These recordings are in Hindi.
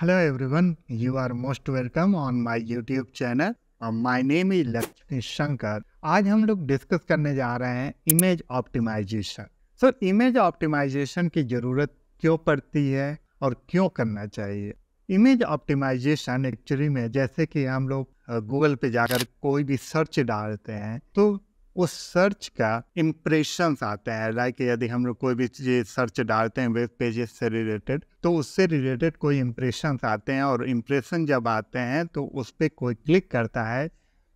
Hello everyone, mm-hmm. you are most welcome on my YouTube channel. और my name is Lakshmi Shankar आज हम लोग डिस्कस करने जा रहे हैं image optimization sir image optimization की ज़रूरत क्यों पड़ती है और क्यों करना चाहिए इमेज ऑप्टिमाइजेशन एक्चुअली में जैसे कि हम लोग गूगल uh, पे जाकर कोई भी सर्च डालते हैं तो उस सर्च का इम्प्रेशन आते हैं लाइक यदि हम लोग कोई भी चीज़ सर्च डालते हैं वेब पेजेस से रिलेटेड तो उससे रिलेटेड कोई इम्प्रेशन आते हैं और इम्प्रेशन जब आते हैं तो उस पर कोई क्लिक करता है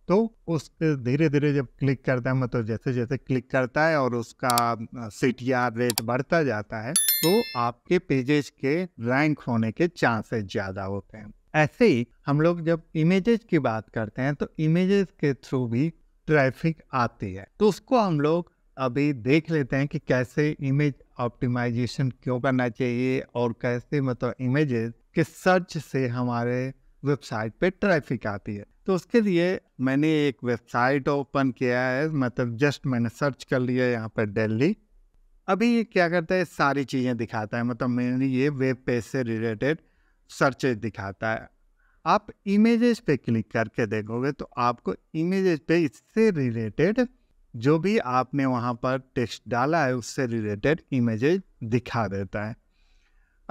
तो उस धीरे धीरे जब क्लिक करता है मतलब जैसे जैसे क्लिक करता है और उसका सी रेट बढ़ता जाता है तो आपके पेजेस के रैंक होने के चांसेस ज़्यादा होते हैं ऐसे ही हम लोग जब इमेजेस की बात करते हैं तो इमेजेस के थ्रू भी ट्रैफिक आती है तो उसको हम लोग अभी देख लेते हैं कि कैसे इमेज ऑप्टिमाइजेशन क्यों करना चाहिए और कैसे मतलब इमेजेस के सर्च से हमारे वेबसाइट पे ट्रैफिक आती है तो उसके लिए मैंने एक वेबसाइट ओपन किया है मतलब जस्ट मैंने सर्च कर लिया यहाँ पर दिल्ली अभी ये क्या करता है सारी चीज़ें दिखाता है मतलब मैंने ये वेब पेज से रिलेटेड सर्चेज दिखाता है आप इमेजेस पे क्लिक करके देखोगे तो आपको इमेजेस पे इससे रिलेटेड जो भी आपने वहाँ पर टेक्स्ट डाला है उससे रिलेटेड इमेजेज दिखा देता है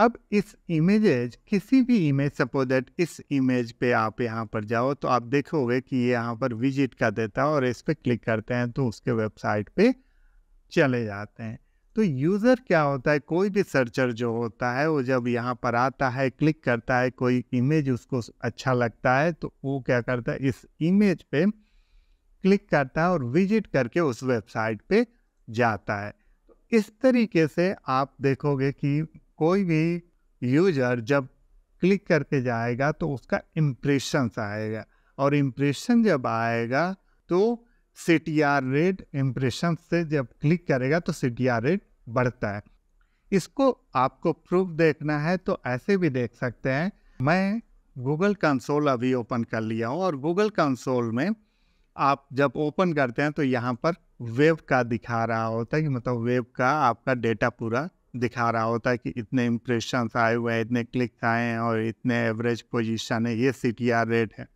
अब इस इमेजेज किसी भी इमेज सपोज दैट इस इमेज पे आप यहाँ पर जाओ तो आप देखोगे कि ये यहाँ पर विजिट कर देता है और इस पर क्लिक करते हैं तो उसके वेबसाइट पे चले जाते हैं तो यूज़र क्या होता है कोई भी सर्चर जो होता है वो जब यहाँ पर आता है क्लिक करता है कोई इमेज उसको अच्छा लगता है तो वो क्या करता है इस इमेज पे क्लिक करता है और विजिट करके उस वेबसाइट पे जाता है तो इस तरीके से आप देखोगे कि कोई भी यूजर जब क्लिक करके जाएगा तो उसका इम्प्रेशंस आएगा और इम्प्रेशन जब आएगा तो C T R rate impression से जब क्लिक करेगा तो सी टी आर रेट बढ़ता है इसको आपको प्रूफ देखना है तो ऐसे भी देख सकते हैं मैं गूगल कंसोल अभी ओपन कर लिया हूँ और गूगल कंसोल में आप जब ओपन करते हैं तो यहाँ पर वेब का दिखा रहा होता है कि मतलब वेब का आपका डेटा पूरा दिखा रहा होता है कि इतने इम्प्रेशंस आए हुए हैं इतने क्लिक्स आए हैं और इतने एवरेज पोजिशन है ये सी रेट है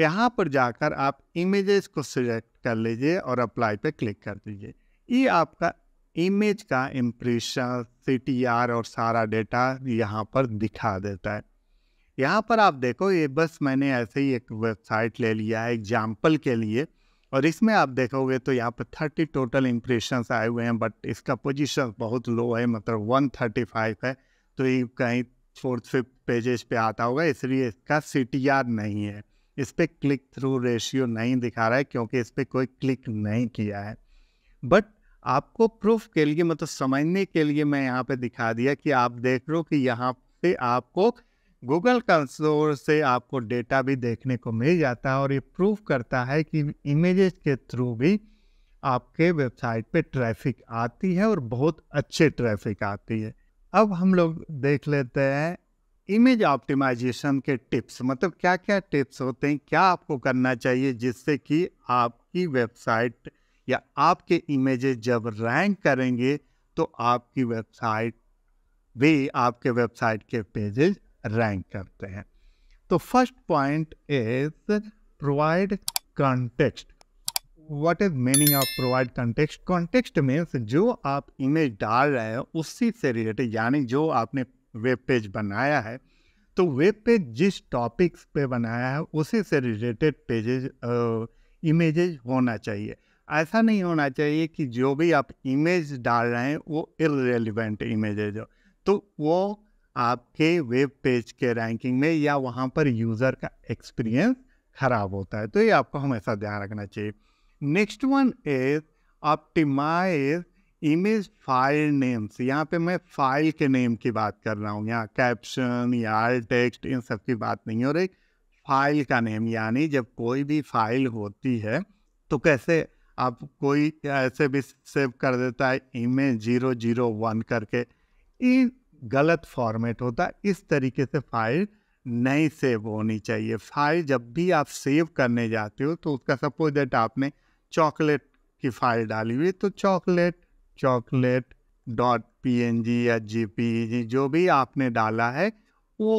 यहाँ पर जाकर आप इमेजेस को सिलेक्ट कर लीजिए और अप्लाई पे क्लिक कर दीजिए ये आपका इमेज का इम्प्रेशन सी और सारा डेटा यहाँ पर दिखा देता है यहाँ पर आप देखो ये बस मैंने ऐसे ही एक वेबसाइट ले लिया है एग्जाम्पल के लिए और इसमें आप देखोगे तो यहाँ पर थर्टी टोटल इम्प्रेशंस आए हुए हैं बट इसका पोजीशन बहुत लो है मतलब वन थर्टी फाइव है तो ये कहीं फोर्थ फिफ्थ पेजेस पे आता होगा इसलिए इसका सी नहीं है इस पर क्लिक थ्रू रेशियो नहीं दिखा रहा है क्योंकि इस पर कोई क्लिक नहीं किया है बट आपको प्रूफ के लिए मतलब समझने के लिए मैं यहाँ पे दिखा दिया कि आप देख रहे हो कि यहाँ से आपको गूगल कंसोर से आपको डेटा भी देखने को मिल जाता है और ये प्रूफ करता है कि इमेजेस के थ्रू भी आपके वेबसाइट पे ट्रैफिक आती है और बहुत अच्छे ट्रैफिक आती है अब हम लोग देख लेते हैं इमेज ऑप्टिमाइजेशन के टिप्स मतलब क्या क्या टिप्स होते हैं क्या आपको करना चाहिए जिससे कि आपकी वेबसाइट या आपके इमेजेस जब रैंक करेंगे तो आपकी वेबसाइट भी आपके वेबसाइट के पेजेस रैंक करते हैं तो first point is provide context what is meaning of provide context context means जो आप इमेज डाल रहे हैं उसी से रिलेटेड यानी जो आपने वेब पेज बनाया है तो वेब पेज जिस टॉपिक्स पे बनाया है उसी से रिलेटेड पेजेज इमेजेज होना चाहिए ऐसा नहीं होना चाहिए कि जो भी आप इमेज डाल रहे हैं वो इरेलीवेंट इमेज है जो तो वो आपके वेब पेज के रैंकिंग में या वहाँ पर यूज़र का एक्सपीरियंस ख़राब होता है तो ये आपको हमेशा ध्यान रखना चाहिए next one is optimize image file names यहाँ पे मैं फाइल के नेम की बात कर रहा हूँ यहाँ कैप्शन या टेक्स्ट इन सब की बात नहीं हो रही फाइल का नेम यानी जब कोई भी फाइल होती है तो कैसे आप कोई ऐसे भी सेव कर देता है इमेज जीरो जीरो वन करके ये गलत फॉर्मेट होता है इस तरीके से फाइल नहीं सेव होनी चाहिए फाइल जब भी आप सेव करने जाते हो तो उसका सपोज दैट आपने चॉकलेट की फाइल डाली हुई तो chocolate chocolate dot P N G या जी पी जी जो भी आपने डाला है वो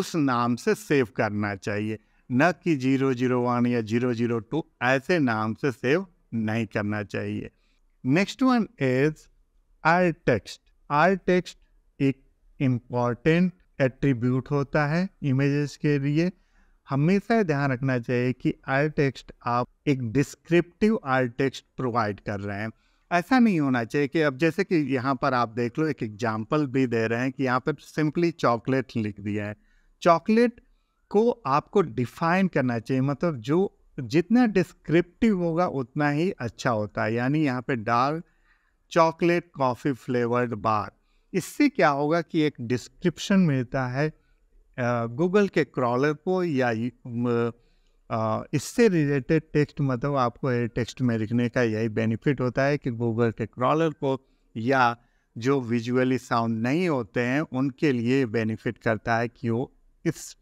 उस नाम से सेव करना चाहिए न कि जीरो जीरो वन या जीरो जीरो टू ऐसे नाम से सेव नहीं करना चाहिए next one is alt text alt text एक इम्पॉर्टेंट एट्रीब्यूट होता है इमेजेस के लिए हमेशा ध्यान रखना चाहिए कि आर टेक्स्ट आप एक डिस्क्रिप्टिव आर टेक्स्ट प्रोवाइड कर रहे हैं ऐसा नहीं होना चाहिए कि अब जैसे कि यहाँ पर आप देख लो एक एग्जाम्पल भी दे रहे हैं कि यहाँ पर सिंपली चॉकलेट लिख दिया है चॉकलेट को आपको डिफाइन करना चाहिए मतलब जो जितना डिस्क्रिप्टिव होगा उतना ही अच्छा होता है यानी यहाँ पे dark chocolate coffee flavoured bar इससे क्या होगा कि एक डिस्क्रिप्शन मिलता है गूगल के क्रॉलर को या इससे रिलेटेड टेक्स्ट मतलब आपको टेक्स्ट में लिखने का यही बेनिफिट होता है कि गूगल के क्रॉलर को या जो विजुअली साउंड नहीं होते हैं उनके लिए बेनिफिट करता है कि वो इस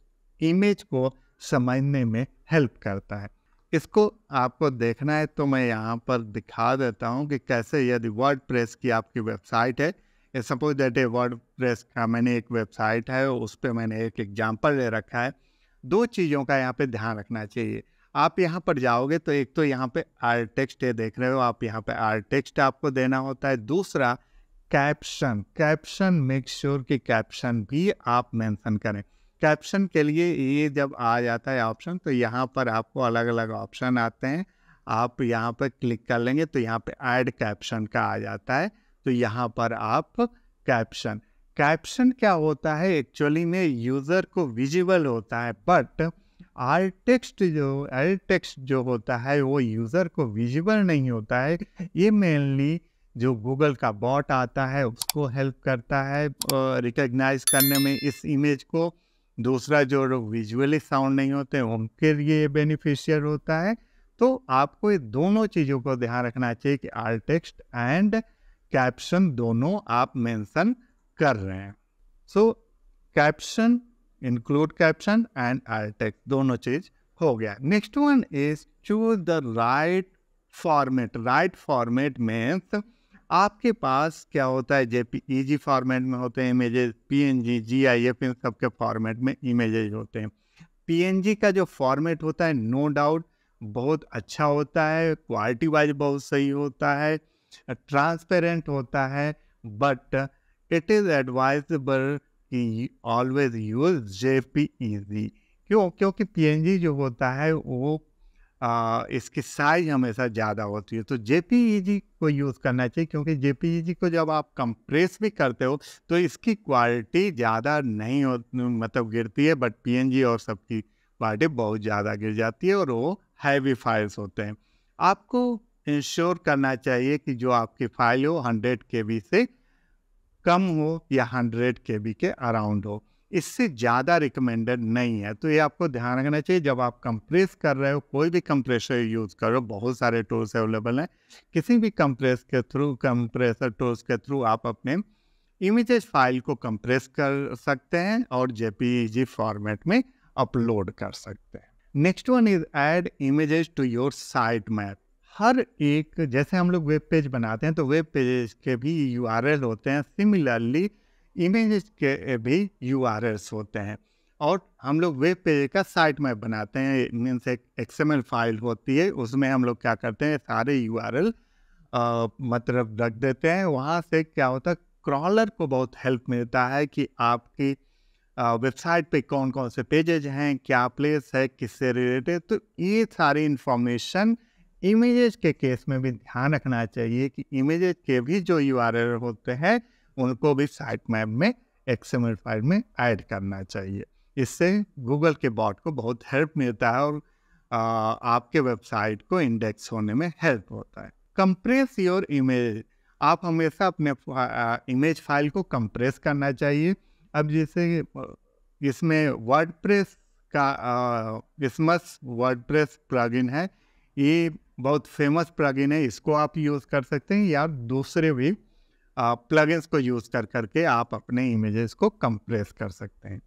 इमेज को समझने में हेल्प करता है इसको आपको देखना है तो मैं यहाँ पर दिखा देता हूँ कि कैसे यदि वर्ड प्रेस की आपकी वेबसाइट है suppose that a WordPress का मैंने एक वेबसाइट है उस पर मैंने एक एग्जाम्पल ले रखा है दो चीज़ों का यहाँ पे ध्यान रखना चाहिए आप यहाँ पर जाओगे तो एक तो यहाँ पे आर टेक्स्ट ये देख रहे हो आप यहाँ पे आर टेक्स्ट आपको देना होता है दूसरा कैप्शन कैप्शन मेक श्योर की कैप्शन भी आप मेंशन करें कैप्शन के लिए ये जब आ जाता है ऑप्शन तो यहाँ पर आपको अलग अलग ऑप्शन आते हैं आप यहाँ पर क्लिक कर लेंगे तो यहाँ पे ऐड कैप्शन का आ जाता है तो यहाँ पर आप कैप्शन कैप्शन क्या होता है एक्चुअली में यूज़र को विजिबल होता है बट आर टेक्स्ट जो एल टेक्स्ट जो होता है वो यूज़र को विजिबल नहीं होता है ये मेनली जो गूगल का बॉट आता है उसको हेल्प करता है रिकग्नाइज करने में इस इमेज को दूसरा जो लोग विजुअली साउंड नहीं होते उनके लिए बेनिफिशियल होता है तो आपको ये दोनों चीज़ों को ध्यान रखना चाहिए कि आल टेक्स्ट एंड कैप्शन दोनों आप मेंशन कर रहे हैं so caption include caption and alt text दोनों चीज़ हो गया next one is choose the right format right format means आपके पास क्या होता है ई फॉर्मेट में होते हैं इमेजेस पीएनजी, जीआईएफ इन सब के फॉर्मेट में इमेजेस होते हैं पीएनजी का जो फॉर्मेट होता है नो no डाउट बहुत अच्छा होता है क्वालिटी वाइज बहुत सही होता है ट्रांसपेरेंट होता है बट इट इज़ एडवाइजबल कि ऑलवेज यूज जे क्यों क्योंकि पी जो होता है वो आ, इसकी साइज हमेशा ज़्यादा होती है तो जे को यूज़ करना चाहिए क्योंकि जे को जब आप कंप्रेस भी करते हो तो इसकी क्वालिटी ज़्यादा नहीं हो मतलब गिरती है बट पी और सबकी क्वालिटी बहुत ज़्यादा गिर जाती है और वो हैवी फाइल्स होते हैं आपको इंश्योर करना चाहिए कि जो आपकी फाइल हो हंड्रेड के से कम हो या हंड्रेड के के अराउंड हो इससे ज़्यादा रिकमेंडेड नहीं है तो ये आपको ध्यान रखना चाहिए जब आप कंप्रेस कर रहे हो कोई भी कंप्रेसर यूज़ करो बहुत सारे टूल्स अवेलेबल हैं किसी भी कंप्रेस के थ्रू कंप्रेसर टूल्स के थ्रू आप अपने इमेजेस फाइल को कंप्रेस कर सकते हैं और जेपीईजी फॉर्मेट e में अपलोड कर सकते हैं next one is add images to your sitemap हर एक जैसे हम लोग वेब पेज बनाते हैं तो वेब पेज के भी यू होते हैं सिमिलरली इमेज के भी यू होते हैं और हम लोग वेब पेज का साइट मैप बनाते हैं मीन्स एक एक्सएमएल फाइल होती है उसमें हम लोग क्या करते हैं सारे यू मतलब रख देते हैं वहाँ से क्या होता है क्रॉलर को बहुत हेल्प मिलता है कि आपकी वेबसाइट पे कौन कौन से पेजेज हैं क्या प्लेस है किससे रिलेटेड तो ये सारी इंफॉर्मेशन इमेजेस के केस में भी ध्यान रखना चाहिए कि इमेजेस के भी जो यू होते हैं उनको भी साइट मैप में एक्सएमएल फाइल में ऐड करना चाहिए इससे गूगल के बॉट को बहुत हेल्प मिलता है और आ, आपके वेबसाइट को इंडेक्स होने में हेल्प होता है कंप्रेस योर इमेज आप हमेशा अपने फा, इमेज फाइल को कंप्रेस करना चाहिए अब जैसे इसमें प्रेस का इसमस प्रेस प्लगइन है ये बहुत फेमस प्लगइन है इसको आप यूज़ कर सकते हैं या दूसरे भी प्लगइन्स को यूज़ कर करके आप अपने इमेजेस को कंप्रेस कर सकते हैं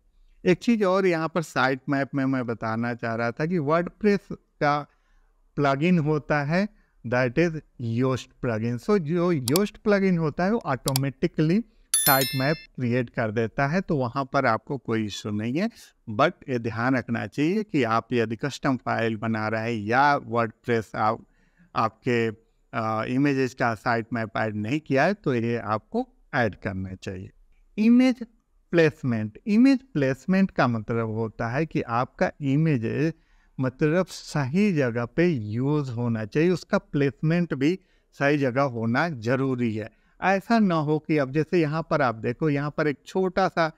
एक चीज़ और यहाँ पर साइट मैप में मैं बताना चाह रहा था कि वर्ड का प्लगइन होता है that is Yoast plugin so जो योस्ट प्लगइन होता है वो ऑटोमेटिकली साइट मैप क्रिएट कर देता है तो वहाँ पर आपको कोई इशू नहीं है बट ये ध्यान रखना चाहिए कि आप यदि कस्टम फाइल बना रहे हैं या वर्ड आप आपके इमेजेस का साइट मैप ऐड नहीं किया है तो ये आपको ऐड करना चाहिए इमेज प्लेसमेंट इमेज प्लेसमेंट का मतलब होता है कि आपका इमेज मतलब सही जगह पे यूज होना चाहिए उसका प्लेसमेंट भी सही जगह होना जरूरी है ऐसा ना हो कि अब जैसे यहाँ पर आप देखो यहाँ पर एक छोटा सा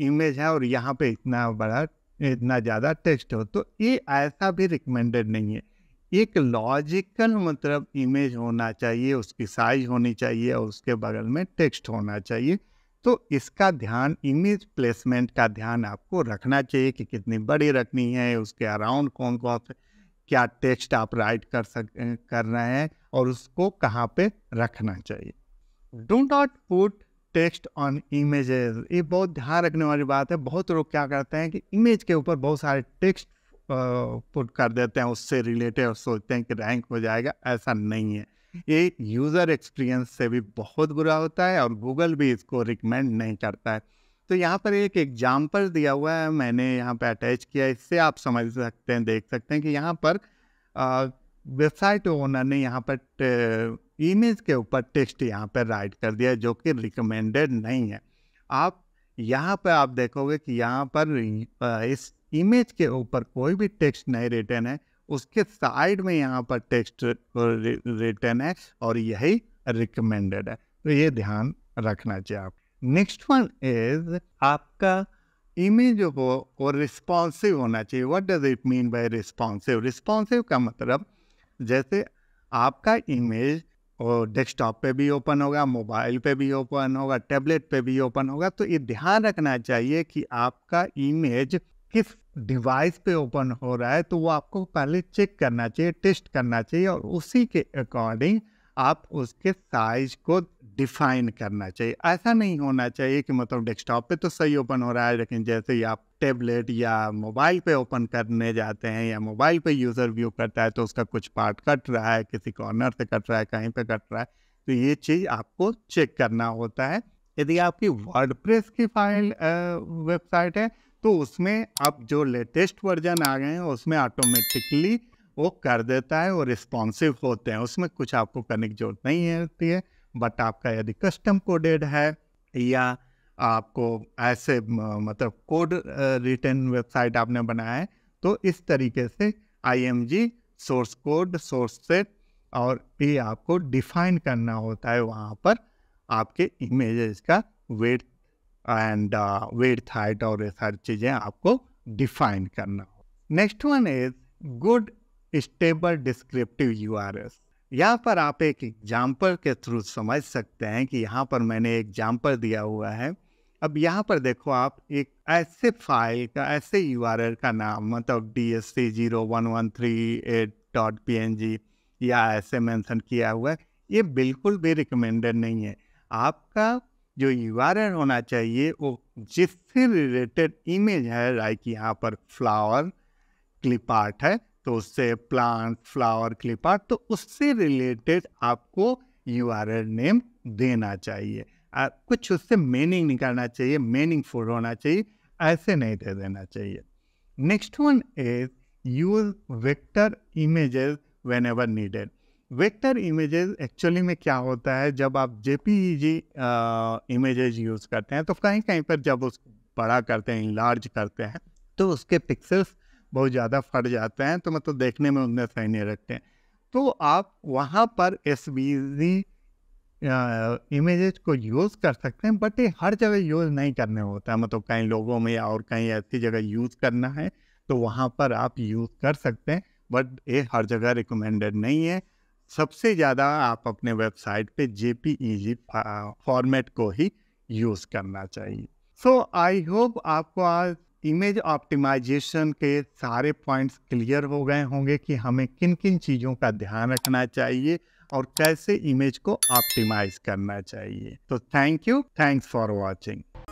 इमेज है और यहाँ पे इतना बड़ा इतना ज़्यादा टेक्स्ट हो तो ये ऐसा भी रिकमेंडेड नहीं है एक लॉजिकल मतलब इमेज होना चाहिए उसकी साइज होनी चाहिए और उसके बगल में टेक्स्ट होना चाहिए तो इसका ध्यान इमेज प्लेसमेंट का ध्यान आपको रखना चाहिए कि कितनी बड़ी रखनी है उसके अराउंड कौन कौन से क्या टेक्स्ट आप राइट कर सक कर रहे हैं और उसको कहाँ पे रखना चाहिए do not put text on images ये बहुत ध्यान रखने वाली बात है बहुत लोग क्या करते हैं कि इमेज के ऊपर बहुत सारे टेक्स्ट पुट कर देते हैं उससे रिलेटेड सोचते हैं कि रैंक हो जाएगा ऐसा नहीं है ये यूज़र एक्सपीरियंस से भी बहुत बुरा होता है और गूगल भी इसको रिकमेंड नहीं करता है तो यहाँ पर एक एग्जाम्पल दिया हुआ है मैंने यहाँ पर अटैच किया इससे आप समझ सकते हैं देख सकते हैं कि यहाँ पर वेबसाइट ओनर ने यहाँ पर इमेज के ऊपर टेक्स्ट यहाँ पर राइट कर दिया जो कि रिकमेंडेड नहीं है आप यहाँ पर आप देखोगे कि यहाँ पर इस इमेज के ऊपर कोई भी टेक्स्ट नहीं रिटर्न है उसके साइड में यहाँ पर टेक्स्ट रिटर्न है और यही रिकमेंडेड है तो ये ध्यान रखना चाहिए आप नेक्स्ट वन इज आपका इमेज हो वो रिस्पॉन्सिव होना चाहिए what does it mean by responsive responsive का मतलब जैसे आपका इमेज और डेस्कटॉप पे भी ओपन होगा मोबाइल पे भी ओपन होगा टैबलेट पे भी ओपन होगा तो ये ध्यान रखना चाहिए कि आपका इमेज किस डिवाइस पे ओपन हो रहा है तो वो आपको पहले चेक करना चाहिए टेस्ट करना चाहिए और उसी के अकॉर्डिंग आप उसके साइज को डिफाइन करना चाहिए ऐसा नहीं होना चाहिए कि मतलब डेस्कटॉप पे तो सही ओपन हो रहा है लेकिन जैसे ही आप टेबलेट या मोबाइल पे ओपन करने जाते हैं या मोबाइल पे यूज़र व्यू करता है तो उसका कुछ पार्ट कट रहा है किसी कॉर्नर से कट रहा है कहीं पे कट रहा है तो ये चीज़ आपको चेक करना होता है यदि आपकी वर्ड की फाइल वेबसाइट है तो उसमें अब जो लेटेस्ट वर्जन आ गए हैं उसमें ऑटोमेटिकली वो कर देता है और रिस्पॉन्सिव होते हैं उसमें कुछ आपको करने की जरूरत नहीं है होती है बट आपका यदि कस्टम कोडेड है या आपको ऐसे मतलब कोड रिटर्न वेबसाइट आपने बनाया है तो इस तरीके से I source code source set और ये आपको डिफाइन करना होता है वहाँ पर आपके इमेजेस का वेट एंड वेट हाइट और ये सारी चीज़ें आपको डिफाइन करना हो next one is good stable descriptive URLs यहाँ पर आप एक एग्जाम्पल के थ्रू समझ सकते हैं कि यहाँ पर मैंने एग्जाम्पल दिया हुआ है अब यहाँ पर देखो आप एक ऐसे फाइल का ऐसे यू आर का नाम मतलब D S C zero one one three eight dot P N G या ऐसे मैंसन किया हुआ है ये बिल्कुल भी रिकमेंडेड नहीं है आपका जो यू होना चाहिए वो जिससे रिलेटेड इमेज है लाइक यहाँ पर फ्लावर क्लिप आर्ट है तो उससे प्लांट फ्लावर क्लिप आर्ट तो उससे रिलेटेड आपको यू नेम देना चाहिए और कुछ उससे मीनिंग निकालना चाहिए मीनिंगफुल होना चाहिए ऐसे नहीं दे देना चाहिए next one is use vector images whenever needed vector images actually में क्या होता है जब आप जेपीईजी इमेजेस यूज़ करते हैं तो कहीं कहीं पर जब उसको बड़ा करते हैं लार्ज करते हैं तो उसके पिक्सल्स बहुत ज़्यादा फट जाते हैं तो मतलब देखने में उनमें सही नहीं रखते हैं तो आप वहाँ पर एस इमेजेस को यूज़ कर सकते हैं बट ये हर जगह यूज़ नहीं करने होता है मतलब कहीं लोगों में और कहीं ऐसी जगह यूज़ करना है तो वहाँ पर आप यूज़ कर सकते हैं बट ये हर जगह रिकमेंडेड नहीं है सबसे ज़्यादा आप अपने वेबसाइट पे जे पी फॉर्मेट को ही यूज़ करना चाहिए सो आई होप आपको आज इमेज ऑप्टिमाइजेशन के सारे पॉइंट्स क्लियर हो गए होंगे कि हमें किन किन चीज़ों का ध्यान रखना चाहिए और कैसे इमेज को ऑप्टिमाइज करना चाहिए तो thank you thanks for watching